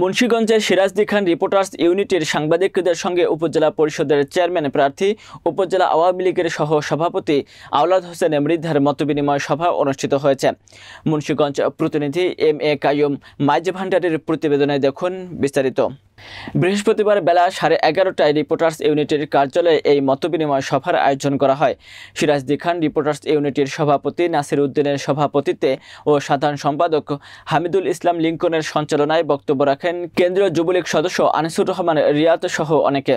মুন্সীগঞ্জের সিরাজদি খান রিপোর্টার্স ইউনিটের সাংবাদিকদের সঙ্গে উপজেলা পরিষদের চেয়ারম্যান প্রার্থী উপজেলা আওয়ামী লীগের সহ সভাপতি আওলাদ হোসেন মৃদ্ধার মতবিনিময় সভা অনুষ্ঠিত হয়েছে মুন্সীগঞ্জ প্রতিনিধি এম এ কায়ুম মাইজ ভান্ডারের প্রতিবেদনে দেখুন বিস্তারিত বৃহস্পতিবার বেলা সাড়ে এগারোটায় রিপোর্টার্স ইউনিটের কার্যালয়ে এই মতবিনিময় সভার আয়োজন করা হয় সিরাজদি খান রিপোর্টার্স ইউনিটের সভাপতি নাসির উদ্দিনের সভাপতিত্বে ও সাধারণ সম্পাদক হামিদুল ইসলাম লিঙ্কনের সঞ্চালনায় বক্তব্য রাখেন কেন্দ্রীয় যুবলীগ সদস্য আনিসুর রহমান রিয়াত সহ অনেকে